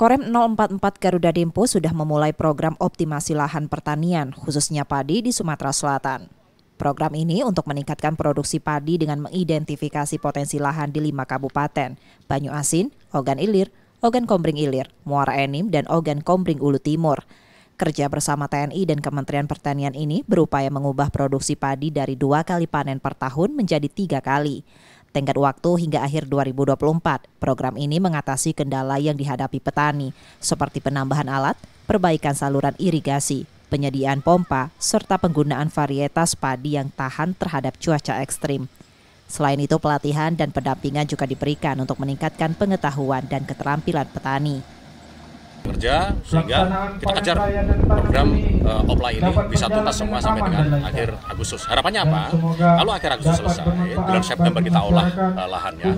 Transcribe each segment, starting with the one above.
Korem 044 Garuda Dempo sudah memulai program optimasi lahan pertanian, khususnya padi di Sumatera Selatan. Program ini untuk meningkatkan produksi padi dengan mengidentifikasi potensi lahan di lima kabupaten, Banyu Asin, Ogan Ilir, Ogan Kombring Ilir, Muara Enim, dan Ogan Kombring Ulu Timur. Kerja bersama TNI dan Kementerian Pertanian ini berupaya mengubah produksi padi dari dua kali panen per tahun menjadi tiga kali tenggat waktu hingga akhir 2024. Program ini mengatasi kendala yang dihadapi petani, seperti penambahan alat, perbaikan saluran irigasi, penyediaan pompa, serta penggunaan varietas padi yang tahan terhadap cuaca ekstrim. Selain itu, pelatihan dan pendampingan juga diberikan untuk meningkatkan pengetahuan dan keterampilan petani kerja sehingga kita kejar program uh, Opla ini bisa tuntas semua sampai dengan akhir Agustus. Harapannya apa? Kalau akhir Agustus selesai, bulan September kita olah uh, lahannya.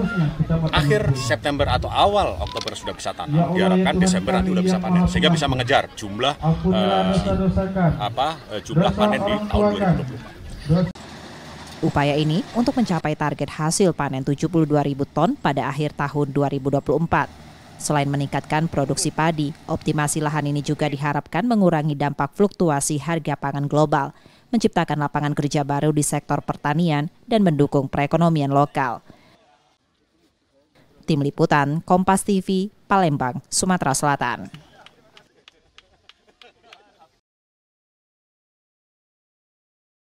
Akhir September atau awal Oktober sudah bisa tanam. Ya diharapkan Desember nanti sudah bisa panen sehingga bisa mengejar jumlah uh, apa uh, jumlah panen di tahun 2024. Upaya ini untuk mencapai target hasil panen ribu ton pada akhir tahun 2024. Selain meningkatkan produksi padi, optimasi lahan ini juga diharapkan mengurangi dampak fluktuasi harga pangan global, menciptakan lapangan kerja baru di sektor pertanian, dan mendukung perekonomian lokal. Tim Liputan, Kompas TV, Palembang, Sumatera Selatan.